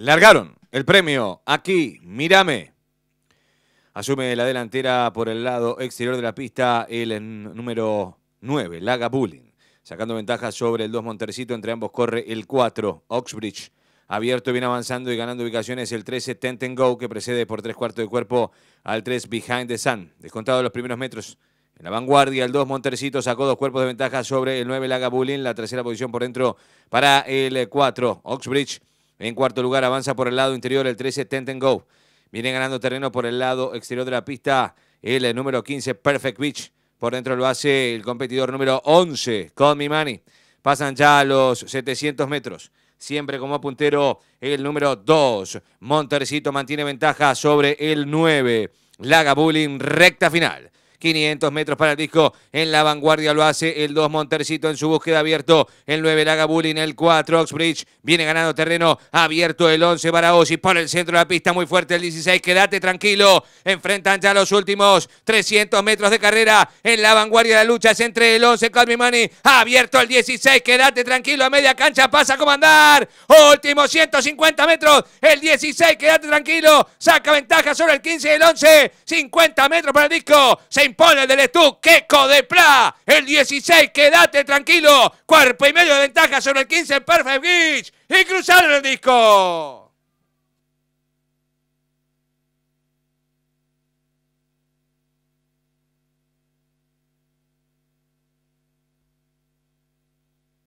Largaron el premio. Aquí, mírame. Asume la delantera por el lado exterior de la pista el número 9, Laga Bulling. Sacando ventaja sobre el 2 Montercito, entre ambos corre el 4, Oxbridge. Abierto, bien avanzando y ganando ubicaciones el 13 Tent Go, que precede por tres cuartos de cuerpo al 3 Behind the Sun. Descontado los primeros metros. En la vanguardia, el 2 Montercito sacó dos cuerpos de ventaja sobre el 9 Laga Bulling. La tercera posición por dentro para el 4 Oxbridge. En cuarto lugar avanza por el lado interior el 13 Tenten Go. Viene ganando terreno por el lado exterior de la pista el eh, número 15 Perfect Beach. Por dentro lo hace el competidor número 11 Call Me Money. Pasan ya los 700 metros. Siempre como puntero el número 2. Montercito mantiene ventaja sobre el 9. Laga Bullying recta final. 500 metros para el disco. En la vanguardia lo hace el 2 Montercito en su búsqueda abierto. El 9 Laga en el 4 Oxbridge. Viene ganando terreno abierto el 11 y por el centro de la pista. Muy fuerte el 16. Quédate tranquilo. Enfrentan ya los últimos 300 metros de carrera. En la vanguardia la lucha es entre el 11 Calmimani. Abierto el 16. Quédate tranquilo. A media cancha pasa a comandar. Últimos 150 metros. El 16. Quédate tranquilo. Saca ventaja sobre el 15 y el 11. 50 metros para el disco. 6 impone del que Queco de Pla, el 16, quédate tranquilo, Cuarto y medio de ventaja sobre el 15, Perfect Beach, y cruzaron el disco.